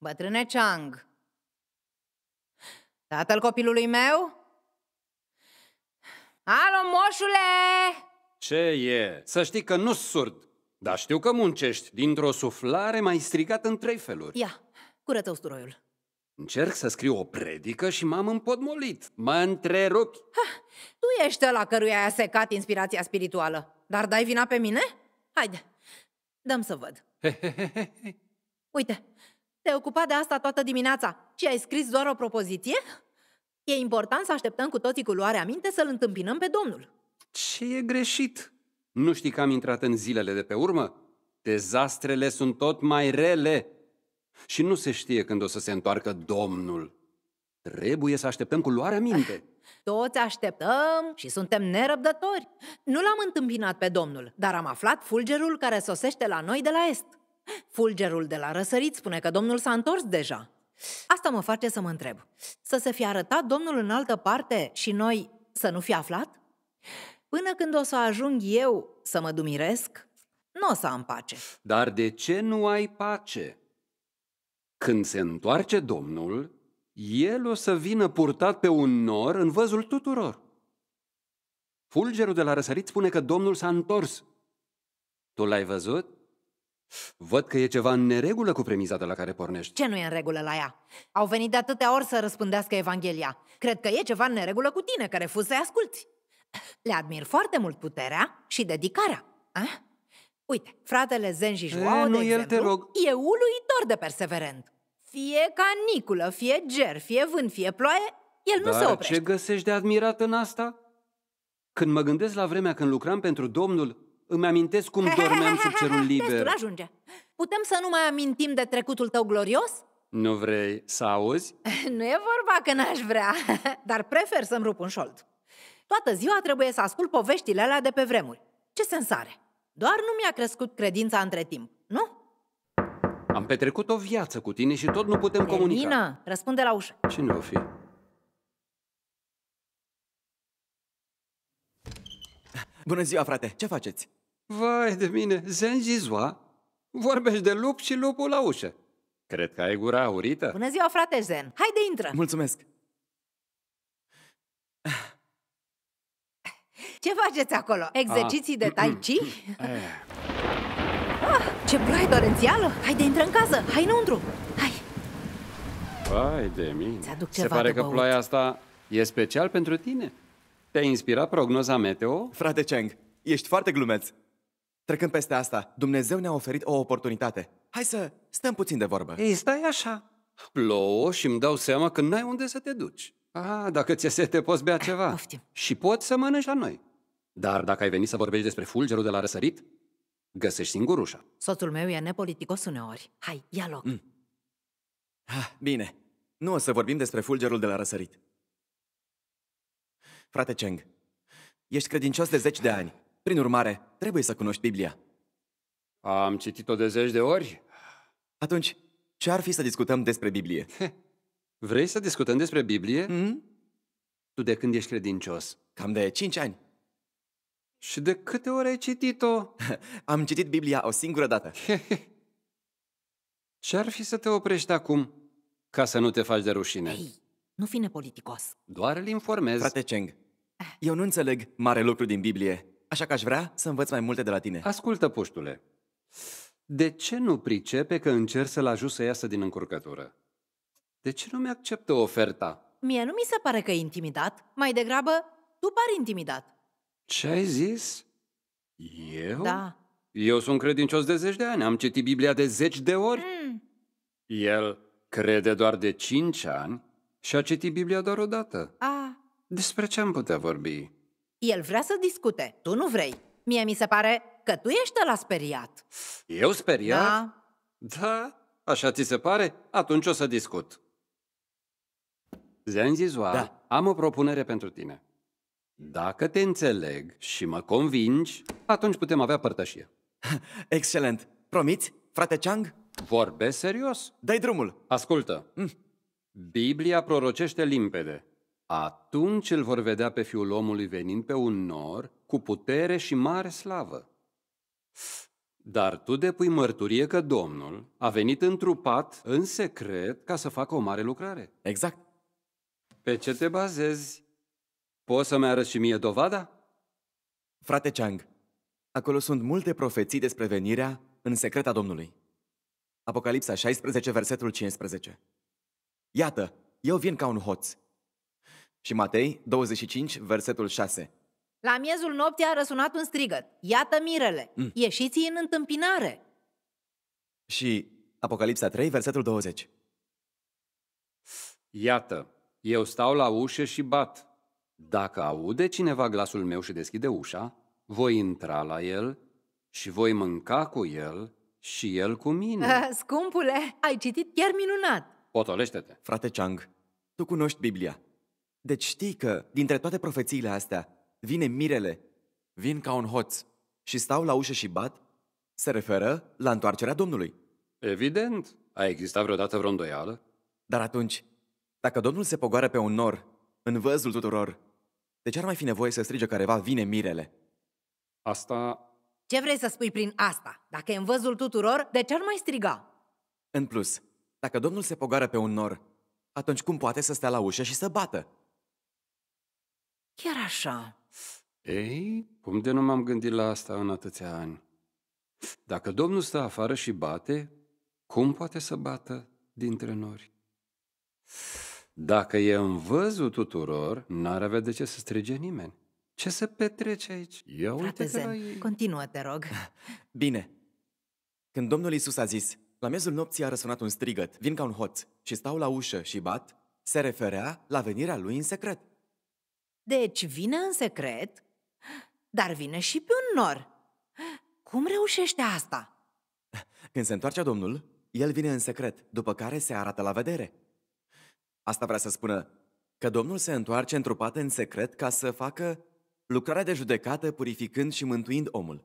Bătrâne Chang, tatăl copilului meu? Alo, moșule! Ce e? Să știi că nu surd, dar știu că muncești. Dintr-o suflare mai strigat în trei feluri. Ia, curăță usturoiul. Încerc să scriu o predică și m-am împodmolit. Mă întrerupi. Ha, tu ești la căruia ai secat inspirația spirituală, dar dai vina pe mine? Haide, dăm să văd. He, he, he, Uite, te-ai ocupat de asta toată dimineața și ai scris doar o propoziție? E important să așteptăm cu toții cu luarea minte să-l întâmpinăm pe Domnul. Ce e greșit? Nu știi că am intrat în zilele de pe urmă? Dezastrele sunt tot mai rele și nu se știe când o să se întoarcă Domnul. Trebuie să așteptăm cu luarea minte. Toți așteptăm și suntem nerăbdători. Nu l-am întâmpinat pe Domnul, dar am aflat fulgerul care sosește la noi de la Est. Fulgerul de la răsărit spune că domnul s-a întors deja. Asta mă face să mă întreb. Să se fi arătat domnul în altă parte și noi să nu fi aflat? Până când o să ajung eu să mă dumiresc, nu o să am pace. Dar de ce nu ai pace? Când se întoarce domnul, el o să vină purtat pe un nor în văzul tuturor. Fulgerul de la răsărit spune că domnul s-a întors. Tu l-ai văzut? Văd că e ceva în neregulă cu premiza de la care pornești. Ce nu e în regulă la ea? Au venit de atâtea ori să răspândească Evanghelia. Cred că e ceva în neregulă cu tine, care refuzi să-i asculti. Le admir foarte mult puterea și dedicarea. A? Uite, fratele Zenji Joao, e, nu de el, te rog. e uluitor de perseverent. Fie caniculă, fie ger, fie vânt, fie ploaie, el Dar nu se oprește. ce găsești de admirat în asta? Când mă gândesc la vremea când lucram pentru Domnul, îmi amintesc cum dormeam sub cerul liber. Destul, ajunge. Putem să nu mai amintim de trecutul tău glorios? Nu vrei să auzi? nu e vorba că n-aș vrea, dar prefer să-mi rup un șold. Toată ziua trebuie să ascult poveștile alea de pe vremuri. Ce sens are? Doar nu mi-a crescut credința între timp, nu? Am petrecut o viață cu tine și tot nu putem Termină. comunica. Termină! răspunde la ușă. Cine o fi? Bună ziua, frate! Ce faceți? Vai de mine, Zen Jizua, vorbești de lup și lupul la ușă. Cred că ai gura aurită. Bună ziua, frate Zen. Haide, intră. Mulțumesc. Ce faceți acolo? Exerciții ah. de tai chi? ah, ce ploaie torențială! Haide, intră în casă! Hai înăuntru! Hai! Vai de mine! Ți-aduc ceva Se pare că ploaia asta e special pentru tine. Te-a inspirat prognoza meteo? Frate Cheng, ești foarte glumeț. Trecând peste asta, Dumnezeu ne-a oferit o oportunitate. Hai să stăm puțin de vorbă. Ei, stai așa. Plouă și îmi dau seama că n-ai unde să te duci. Ah, dacă ți-e sete, poți bea ceva. Ah, poftim. Și poți să mănânci la noi. Dar dacă ai venit să vorbești despre fulgerul de la răsărit, găsești singur ușa. Soțul meu e nepoliticos uneori. Hai, ia loc. Mm. Ah, bine. Nu o să vorbim despre fulgerul de la răsărit. Frate Cheng, ești credincios de zeci de ani. Prin urmare, trebuie să cunoști Biblia. Am citit-o de zeci de ori. Atunci, ce ar fi să discutăm despre Biblie? Vrei să discutăm despre Biblie? Mm-hmm. Tu de când ești credincios? Cam de cinci ani. Și de câte ori ai citit-o? Am citit Biblia o singură dată. Ce-ar fi să te oprești acum ca să nu te faci de rușine? Ei, nu fi nepoliticos. Doar îl informez. Frate Cheng, eu nu înțeleg mare lucru din Biblie, așa că aș vrea să învăț mai multe de la tine. Ascultă, puștule. De ce nu pricepe că încerc să-l ajut să iasă din încurcătură? De ce nu mi-acceptă oferta? Mie nu mi se pare că e intimidat. Mai degrabă, tu pari intimidat. Ce ai zis? Eu? Da. Eu sunt credincios de zeci de ani. Am citit Biblia de zeci de ori. Mm. El crede doar de cinci ani și a citit Biblia doar o dată. Ah. Despre ce am putea vorbi? El vrea să discute, tu nu vrei. Mie mi se pare că tu ești la speriat. Eu speriat? Da. Da, așa ți se pare? Atunci o să discut. Zenzizoa, da. am o propunere pentru tine. Dacă te înțeleg și mă convingi, atunci putem avea părtășie. Excelent! Promiți, frate Chang? Vorbesc serios? Dai drumul! Ascultă! Mm. Biblia prorocește limpede atunci îl vor vedea pe fiul omului venind pe un nor, cu putere și mare slavă. Dar tu depui mărturie că Domnul a venit întrupat în secret ca să facă o mare lucrare. Exact. Pe ce te bazezi? Poți să-mi arăți și mie dovada? Frate Chang, acolo sunt multe profeții despre venirea în secret a Domnului. Apocalipsa 16, versetul 15. Iată, eu vin ca un hoț. Și Matei 25, versetul 6. La miezul nopții a răsunat un strigăt. Iată mirele! Mm. Ieșiți în întâmpinare! Și Apocalipsa 3, versetul 20. Iată, eu stau la ușă și bat. Dacă aude cineva glasul meu și deschide ușa, voi intra la el și voi mânca cu el și el cu mine. scumpule, ai citit chiar minunat! Potolește-te! Frate Chang, tu cunoști Biblia. Deci știi că, dintre toate profețiile astea, vine mirele, vin ca un hoț și stau la ușă și bat, se referă la întoarcerea Domnului. Evident. A existat vreodată vreo îndoială? Dar atunci, dacă Domnul se pogoară pe un nor, în văzul tuturor, de ce ar mai fi nevoie să strige careva vine mirele? Asta... Ce vrei să spui prin asta? Dacă e în văzul tuturor, de ce ar mai striga? În plus, dacă Domnul se pogoară pe un nor, atunci cum poate să stea la ușă și să bată? Chiar așa. Ei, cum de nu m-am gândit la asta în atâția ani? Dacă Domnul stă afară și bate, cum poate să bată dintre nori? Dacă e în văzul tuturor, n-ar avea de ce să strige nimeni. Ce se petrece aici? Ia uite Zen, la ei. continuă, te rog. Bine. Când Domnul Isus a zis, la mezul nopții a răsunat un strigăt, vin ca un hoț și stau la ușă și bat, se referea la venirea lui în secret. Deci vine în secret, dar vine și pe un nor. Cum reușește asta? Când se întoarce domnul, el vine în secret, după care se arată la vedere. Asta vrea să spună că domnul se întoarce întrupat în secret ca să facă lucrarea de judecată purificând și mântuind omul.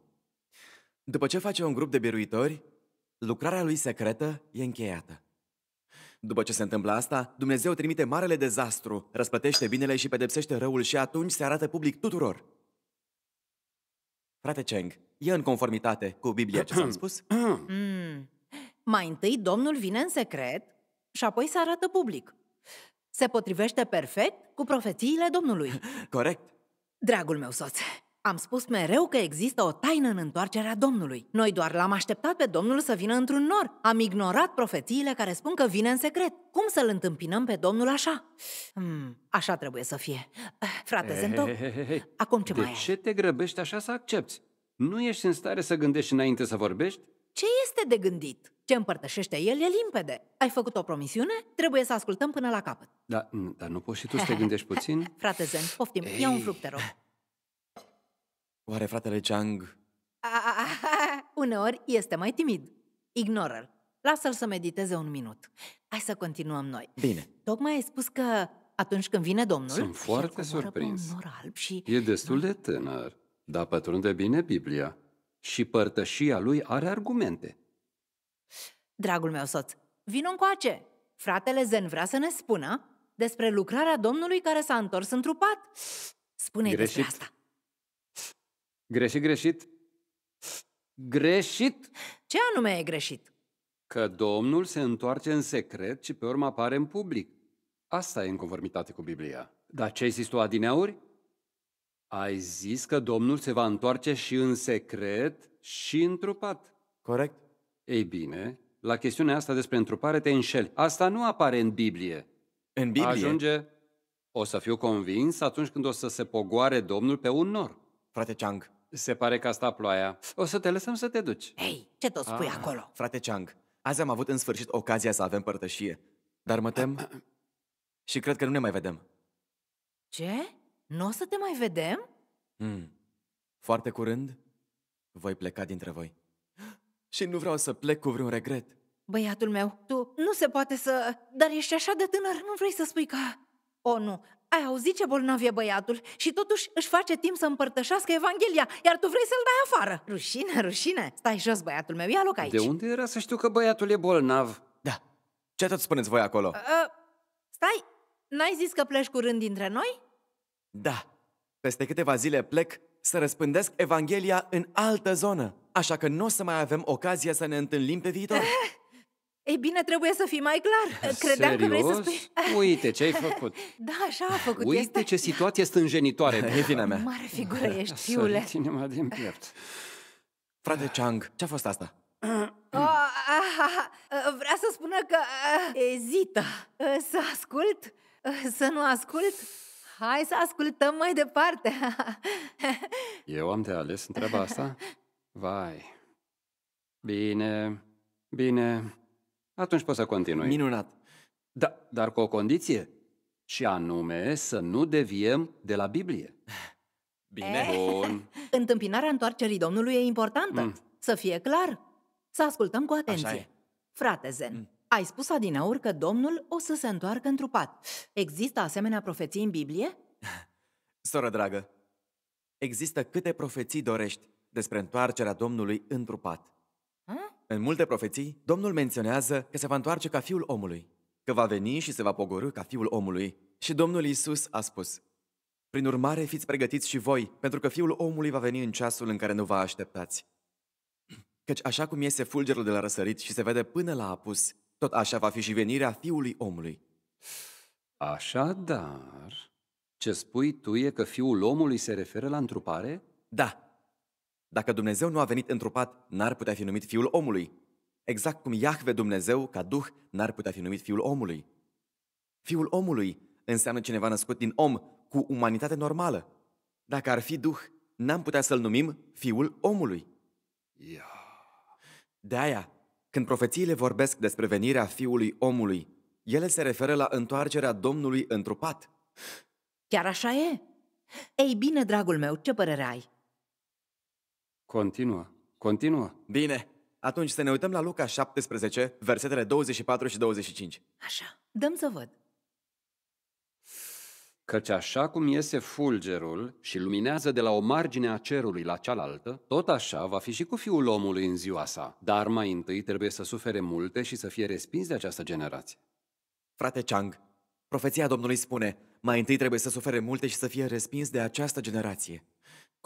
După ce face un grup de biruitori, lucrarea lui secretă e încheiată. După ce se întâmplă asta, Dumnezeu trimite marele dezastru, răspătește binele și pedepsește răul și atunci se arată public tuturor. Frate Cheng, e în conformitate cu Biblia ce s-a spus? Mm. Mai întâi Domnul vine în secret și apoi se arată public. Se potrivește perfect cu profețiile Domnului. Corect. Dragul meu soț, am spus mereu că există o taină în întoarcerea Domnului. Noi doar l-am așteptat pe Domnul să vină într-un nor. Am ignorat profețiile care spun că vine în secret. Cum să-l întâmpinăm pe Domnul așa? Hmm, așa trebuie să fie. Eh, frate Zento, acum ce de mai De ce te grăbești așa să accepti? Nu ești în stare să gândești înainte să vorbești? Ce este de gândit? Ce împărtășește el e limpede. Ai făcut o promisiune, trebuie să ascultăm până la capăt. Da, dar nu poți și tu să te gândești puțin? Frate Zen, poftim, Ei. ia un fruct, te rog. Oare fratele Chang... Uneori este mai timid. Ignoră-l. Lasă-l să mediteze un minut. Hai să continuăm noi. Bine. Tocmai ai spus că atunci când vine domnul... Sunt foarte surprins. Alb și... E destul de tânăr, dar pătrunde bine Biblia. Și părtășia lui are argumente. Dragul meu soț, vin încoace. Fratele Zen vrea să ne spună despre lucrarea Domnului care s-a întors întrupat. Spune-i despre asta. Greșit, greșit? Greșit? Ce anume e greșit? Că Domnul se întoarce în secret și pe urmă apare în public. Asta e în conformitate cu Biblia. Dar ce ai zis tu adineauri? Ai zis că Domnul se va întoarce și în secret și întrupat. Corect. Ei bine, la chestiunea asta despre întrupare te înșeli. Asta nu apare în Biblie. În Biblie? Ajunge, o să fiu convins atunci când o să se pogoare Domnul pe un nor frate Chang. Se pare că asta ploaia. O să te lăsăm să te duci. Hei, ce tot spui ah. acolo? Frate Chang, azi am avut în sfârșit ocazia să avem părtășie. Dar mă tem și cred că nu ne mai vedem. Ce? Nu o să te mai vedem? Hmm. Foarte curând voi pleca dintre voi. Și nu vreau să plec cu vreun regret. Băiatul meu, tu nu se poate să... Dar ești așa de tânăr, nu vrei să spui că... O, nu, ai auzit ce bolnav e băiatul și totuși își face timp să împărtășească Evanghelia, iar tu vrei să-l dai afară. Rușine, rușine! Stai jos, băiatul meu, ia loc aici. De unde era să știu că băiatul e bolnav? Da. Ce tot spuneți voi acolo? Uh, uh, stai, n-ai zis că pleci curând dintre noi? Da. Peste câteva zile plec să răspândesc Evanghelia în altă zonă, așa că nu o să mai avem ocazia să ne întâlnim pe viitor. Ei bine, trebuie să fii mai clar. Credeam Serios? că vrei să spui... Uite ce ai făcut. Da, așa a făcut. Uite este... ce situație stânjenitoare. E vina mea. Mare figură ești, fiule. Să ține din piept. Frate Chang, ce-a fost asta? Oh, ah, ah, vrea să spună că ah, ezită eh, să ascult, eh, să nu ascult. Hai să ascultăm mai departe. Eu am de ales întreba asta? Vai. Bine, bine. Atunci poți să continui. Minunat. Da, dar cu o condiție. Și anume să nu deviem de la Biblie. Bine. Eh? Bun. Întâmpinarea întoarcerii Domnului e importantă. Mm. Să fie clar. Să ascultăm cu atenție. Așa e. Frate Zen, mm. ai spus adineauri că Domnul o să se întoarcă întrupat. Există asemenea profeții în Biblie? Soră dragă, există câte profeții dorești despre întoarcerea Domnului întrupat. În multe profeții, Domnul menționează că se va întoarce ca fiul omului, că va veni și se va pogorâ ca fiul omului. Și Domnul Isus a spus, Prin urmare, fiți pregătiți și voi, pentru că fiul omului va veni în ceasul în care nu vă așteptați. Căci așa cum iese fulgerul de la răsărit și se vede până la apus, tot așa va fi și venirea fiului omului. Așadar, ce spui tu e că fiul omului se referă la întrupare? Da, dacă Dumnezeu nu a venit întrupat, n-ar putea fi numit Fiul omului. Exact cum Iahve Dumnezeu, ca Duh, n-ar putea fi numit Fiul omului. Fiul omului înseamnă cineva născut din om, cu umanitate normală. Dacă ar fi Duh, n-am putea să-l numim Fiul omului. De aia, când profețiile vorbesc despre venirea Fiului omului, ele se referă la întoarcerea Domnului întrupat. Chiar așa e? Ei bine, dragul meu, ce părere ai? Continuă, continuă. Bine, atunci să ne uităm la Luca 17, versetele 24 și 25. Așa, dăm să văd. Căci așa cum iese fulgerul și luminează de la o margine a cerului la cealaltă, tot așa va fi și cu fiul omului în ziua sa. Dar mai întâi trebuie să sufere multe și să fie respins de această generație. Frate Chang, profeția Domnului spune, mai întâi trebuie să sufere multe și să fie respins de această generație.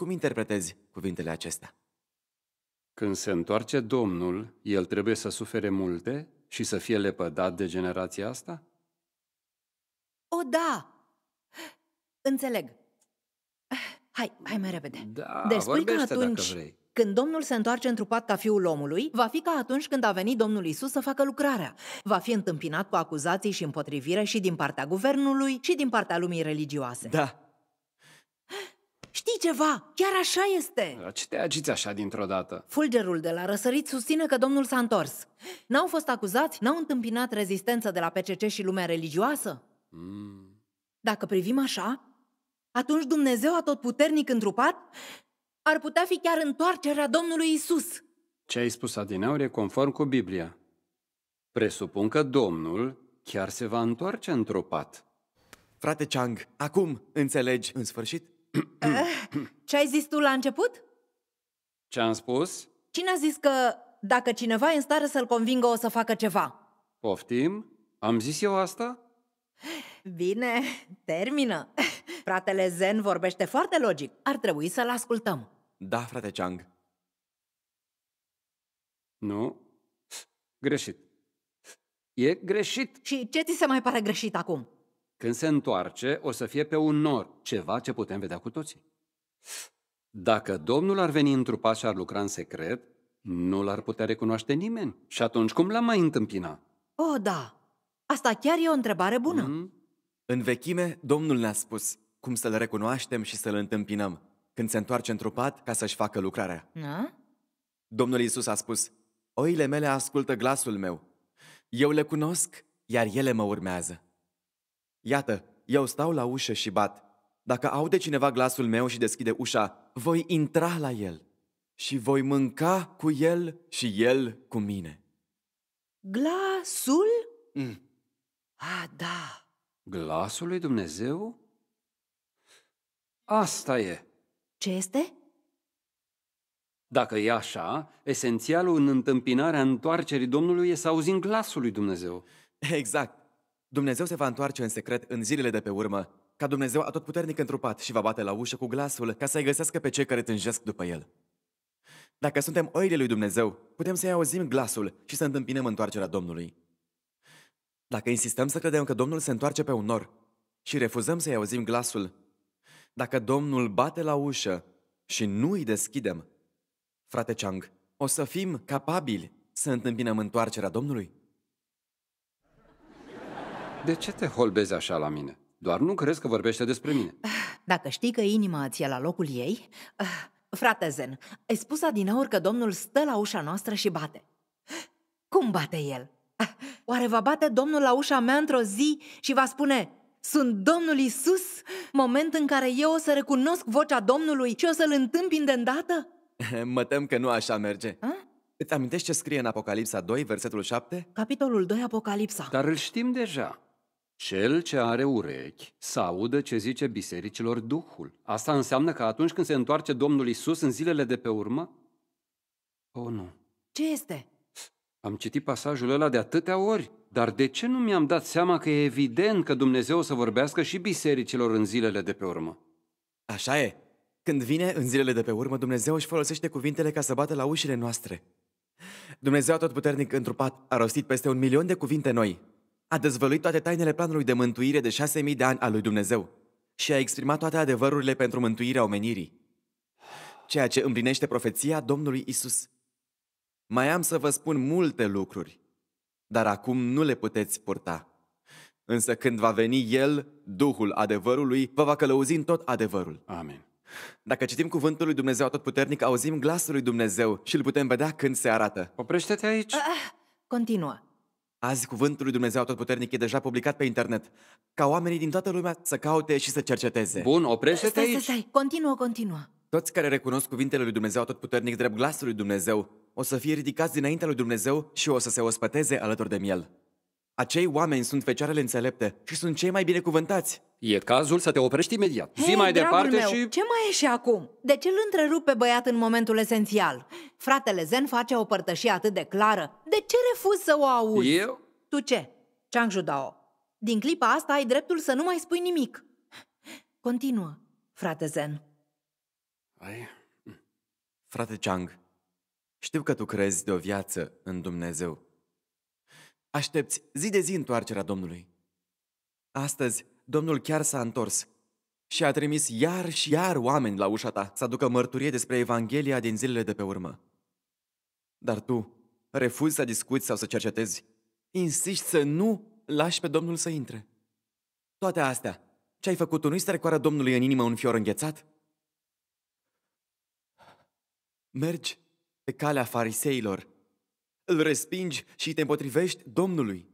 Cum interpretezi cuvintele acestea? Când se întoarce Domnul, el trebuie să sufere multe și să fie lepădat de generația asta? O, da! Înțeleg. Hai, hai mai repede. Da, deci spui că atunci când Domnul se întoarce întrupat ca fiul omului, va fi ca atunci când a venit Domnul Isus să facă lucrarea. Va fi întâmpinat cu acuzații și împotrivire și din partea guvernului și din partea lumii religioase. Da, Știi ceva? Chiar așa este! Dar ce te agiți așa dintr-o dată? Fulgerul de la răsărit susține că domnul s-a întors. N-au fost acuzați, n-au întâmpinat rezistență de la PCC și lumea religioasă. Mm. Dacă privim așa, atunci Dumnezeu a tot puternic întrupat ar putea fi chiar întoarcerea Domnului Isus. Ce ai spus adineauri e conform cu Biblia. Presupun că Domnul chiar se va întoarce întrupat. Frate Chang, acum înțelegi în sfârșit? Ce ai zis tu la început? Ce am spus? Cine a zis că dacă cineva e în stare să-l convingă, o să facă ceva? Poftim? Am zis eu asta? Bine, termină. Fratele Zen vorbește foarte logic. Ar trebui să-l ascultăm. Da, frate Chang. Nu. Greșit. E greșit. Și ce ți se mai pare greșit acum? Când se întoarce, o să fie pe un nor, ceva ce putem vedea cu toții. Dacă Domnul ar veni întrupat și ar lucra în secret, nu l-ar putea recunoaște nimeni. Și atunci cum l-am mai întâmpina? O, oh, da! Asta chiar e o întrebare bună. Mm-hmm. În vechime, Domnul ne-a spus cum să-L recunoaștem și să-L întâmpinăm când se întoarce întrupat ca să-și facă lucrarea. Na? Domnul Isus a spus, Oile mele ascultă glasul meu. Eu le cunosc, iar ele mă urmează. Iată, eu stau la ușă și bat. Dacă aude cineva glasul meu și deschide ușa, voi intra la el și voi mânca cu el și el cu mine. Glasul? Mm. A, da. Glasul lui Dumnezeu? Asta e. Ce este? Dacă e așa, esențialul în întâmpinarea întoarcerii Domnului e să auzim glasul lui Dumnezeu. Exact. Dumnezeu se va întoarce în secret în zilele de pe urmă, ca Dumnezeu atotputernic întrupat și va bate la ușă cu glasul ca să-i găsească pe cei care tânjesc după el. Dacă suntem oile lui Dumnezeu, putem să-i auzim glasul și să întâmpinăm întoarcerea Domnului. Dacă insistăm să credem că Domnul se întoarce pe un nor și refuzăm să-i auzim glasul, dacă Domnul bate la ușă și nu îi deschidem, frate Chang, o să fim capabili să întâmpinăm întoarcerea Domnului? De ce te holbezi așa la mine? Doar nu crezi că vorbește despre mine. Dacă știi că inima ți-e la locul ei... Ah, frate Zen, ai spus adinaur că domnul stă la ușa noastră și bate. Cum bate el? Ah, oare va bate domnul la ușa mea într-o zi și va spune sunt Domnul Isus, moment în care eu o să recunosc vocea Domnului și o să-L întâmpin de îndată? mă tem că nu așa merge. A? Îți amintești ce scrie în Apocalipsa 2, versetul 7? Capitolul 2, Apocalipsa. Dar îl știm deja. Cel ce are urechi să audă ce zice bisericilor Duhul. Asta înseamnă că atunci când se întoarce Domnul Isus în zilele de pe urmă? O, nu. Ce este? Am citit pasajul ăla de atâtea ori, dar de ce nu mi-am dat seama că e evident că Dumnezeu o să vorbească și bisericilor în zilele de pe urmă? Așa e. Când vine în zilele de pe urmă, Dumnezeu își folosește cuvintele ca să bată la ușile noastre. Dumnezeu tot puternic întrupat a rostit peste un milion de cuvinte noi, a dezvăluit toate tainele planului de mântuire de șase mii de ani al lui Dumnezeu și a exprimat toate adevărurile pentru mântuirea omenirii, ceea ce împlinește profeția Domnului Isus. Mai am să vă spun multe lucruri, dar acum nu le puteți purta. Însă când va veni El, Duhul adevărului, vă va călăuzi în tot adevărul. Amen. Dacă citim cuvântul lui Dumnezeu atotputernic, auzim glasul lui Dumnezeu și îl putem vedea când se arată. Oprește-te aici! Continua. Ah, ah, continuă. Azi, Cuvântul lui Dumnezeu Atotputernic e deja publicat pe internet, ca oamenii din toată lumea să caute și să cerceteze. Bun, oprește-te stai, aici. stai, continuă, continuă. Toți care recunosc cuvintele lui Dumnezeu puternic drept glasul lui Dumnezeu, o să fie ridicați dinaintea lui Dumnezeu și o să se ospăteze alături de el. Acei oameni sunt fecioarele înțelepte și sunt cei mai binecuvântați. E cazul să te oprești imediat. Hei, Zi mai departe meu, și... ce mai e și acum? De ce îl întrerup pe băiat în momentul esențial? Fratele Zen face o părtășie atât de clară. De ce refuz să o auzi? Eu? Tu ce? Chang Judao. Din clipa asta ai dreptul să nu mai spui nimic. Continuă, frate Zen. Ai? Frate Chang, știu că tu crezi de o viață în Dumnezeu. Aștepți zi de zi întoarcerea Domnului. Astăzi, Domnul chiar s-a întors și a trimis iar și iar oameni la ușa ta să aducă mărturie despre Evanghelia din zilele de pe urmă. Dar tu refuzi să discuți sau să cercetezi, insiști să nu lași pe Domnul să intre. Toate astea, ce ai făcut tu nu-i să Domnului în inimă un fior înghețat? Mergi pe calea fariseilor îl respingi și te împotrivești Domnului.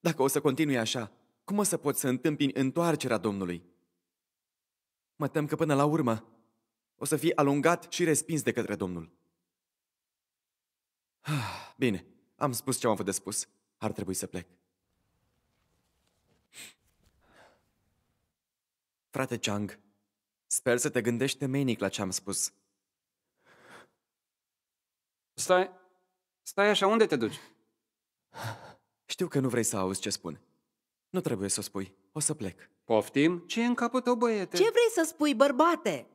Dacă o să continui așa, cum o să poți să întâmpini întoarcerea Domnului? Mă tem că până la urmă o să fii alungat și respins de către Domnul. Bine, am spus ce am avut de spus. Ar trebui să plec. Frate Chang, sper să te gândești temenic la ce am spus. Stai, Stai așa, unde te duci? Știu că nu vrei să auzi ce spun. Nu trebuie să o spui. O să plec. Poftim? ce e în capul tău, băiete? Ce vrei să spui, bărbate?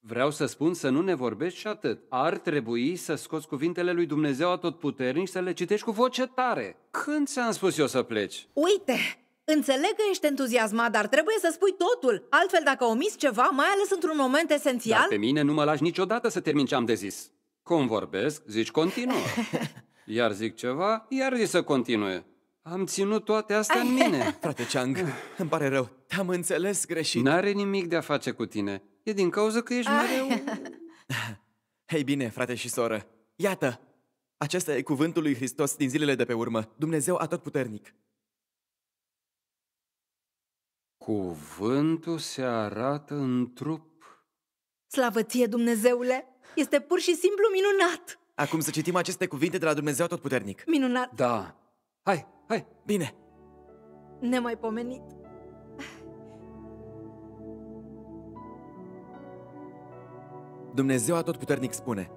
Vreau să spun să nu ne vorbești și atât. Ar trebui să scoți cuvintele lui Dumnezeu atotputernic și să le citești cu voce tare. Când ți-am spus eu să pleci? Uite, înțeleg că ești entuziasmat, dar trebuie să spui totul. Altfel, dacă omis ceva, mai ales într-un moment esențial... Dar pe mine nu mă lași niciodată să termin ce am de zis. Cum vorbesc, zici continuă. Iar zic ceva, iar zi să continue. Am ținut toate astea în mine. Frate Chang, îmi pare rău. Te-am înțeles greșit. N-are nimic de a face cu tine. E din cauza că ești mereu... Hei bine, frate și soră. Iată! Acesta e cuvântul lui Hristos din zilele de pe urmă. Dumnezeu atotputernic. Cuvântul se arată în trup. Slavă ție, Dumnezeule! Este pur și simplu minunat! Acum să citim aceste cuvinte de la Dumnezeu Totputernic. Minunat! Da! Hai, hai! Bine! Nemaipomenit! Dumnezeu Totputernic spune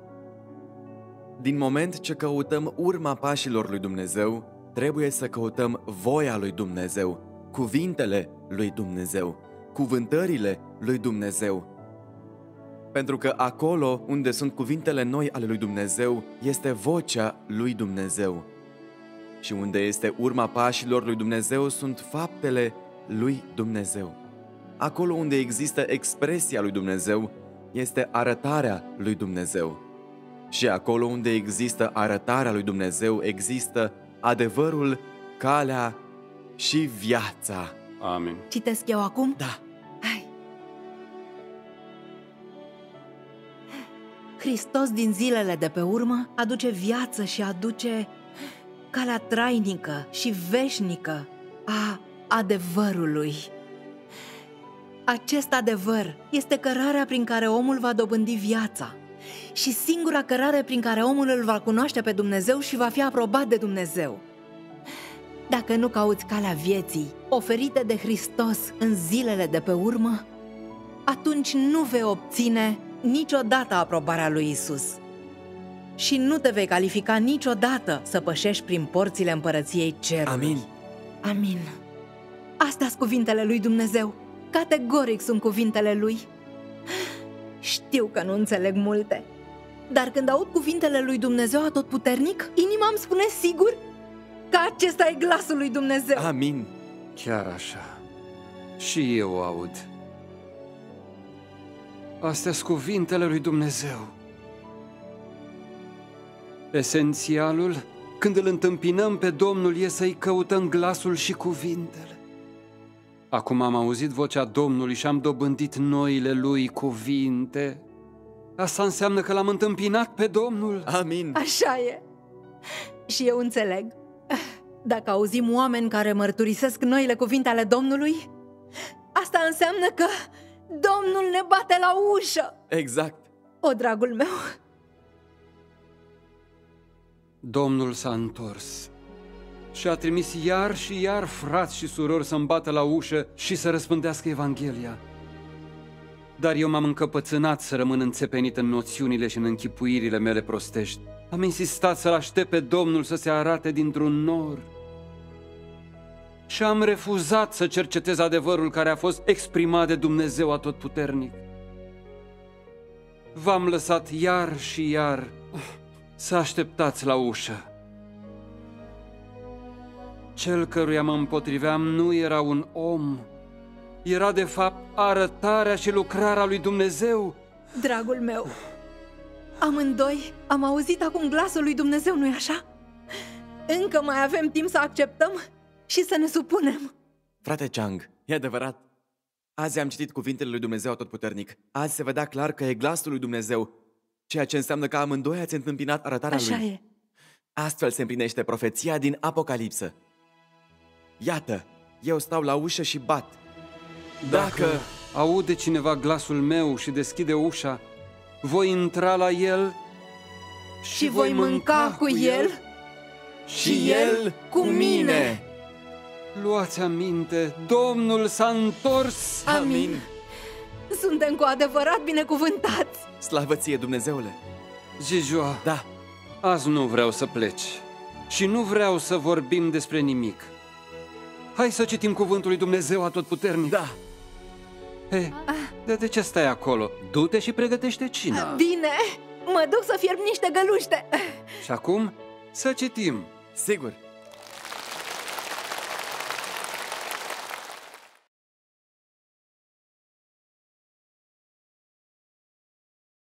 Din moment ce căutăm urma pașilor lui Dumnezeu, trebuie să căutăm voia lui Dumnezeu, cuvintele lui Dumnezeu, cuvântările lui Dumnezeu, pentru că acolo unde sunt cuvintele noi ale lui Dumnezeu, este vocea lui Dumnezeu. Și unde este urma pașilor lui Dumnezeu sunt faptele lui Dumnezeu. Acolo unde există expresia lui Dumnezeu, este arătarea lui Dumnezeu. Și acolo unde există arătarea lui Dumnezeu, există adevărul, calea și viața. Amin. Citesc eu acum? Da. Hristos din zilele de pe urmă aduce viață și aduce calea trainică și veșnică a adevărului. Acest adevăr este cărarea prin care omul va dobândi viața și singura cărare prin care omul îl va cunoaște pe Dumnezeu și va fi aprobat de Dumnezeu. Dacă nu cauți calea vieții oferită de Hristos în zilele de pe urmă, atunci nu vei obține niciodată aprobarea lui Isus. Și nu te vei califica niciodată să pășești prin porțile împărăției cerului. Amin. Amin. Astea sunt cuvintele lui Dumnezeu. Categoric sunt cuvintele lui. Știu că nu înțeleg multe, dar când aud cuvintele lui Dumnezeu atotputernic, inima îmi spune sigur că acesta e glasul lui Dumnezeu. Amin. Chiar așa. Și eu aud. Astea sunt cuvintele lui Dumnezeu. Esențialul, când îl întâmpinăm pe Domnul, e să-i căutăm glasul și cuvintele. Acum am auzit vocea Domnului și am dobândit noile lui cuvinte. Asta înseamnă că l-am întâmpinat pe Domnul. Amin. Așa e. Și eu înțeleg. Dacă auzim oameni care mărturisesc noile cuvinte ale Domnului, asta înseamnă că Domnul ne bate la ușă! Exact! O, dragul meu! Domnul s-a întors și a trimis iar și iar frați și surori să-mi bată la ușă și să răspândească Evanghelia. Dar eu m-am încăpățânat să rămân înțepenit în noțiunile și în închipuirile mele prostești. Am insistat să-L aștept pe Domnul să se arate dintr-un nor, și am refuzat să cercetez adevărul care a fost exprimat de Dumnezeu Atotputernic. V-am lăsat iar și iar să așteptați la ușă. Cel căruia mă împotriveam nu era un om, era de fapt arătarea și lucrarea lui Dumnezeu. Dragul meu, amândoi am auzit acum glasul lui Dumnezeu, nu-i așa? Încă mai avem timp să acceptăm? și să ne supunem. Frate Chang, e adevărat. Azi am citit cuvintele lui Dumnezeu Atotputernic. Azi se vedea clar că e glasul lui Dumnezeu, ceea ce înseamnă că amândoi ați întâmpinat arătarea Așa lui. Așa e. Astfel se împlinește profeția din Apocalipsă. Iată, eu stau la ușă și bat. Dacă... Dacă aude cineva glasul meu și deschide ușa, voi intra la el și, și voi mânca, mânca cu el, el și el cu mine. Luați aminte, Domnul s-a întors! Amin. Amin! Suntem cu adevărat binecuvântați! Slavă ție, Dumnezeule! Jijua, da. azi nu vreau să pleci și nu vreau să vorbim despre nimic. Hai să citim cuvântul lui Dumnezeu atotputernic. Da. He, de, de ce stai acolo? Du-te și pregătește cina. Bine, mă duc să fierb niște găluște. Și acum să citim. Sigur.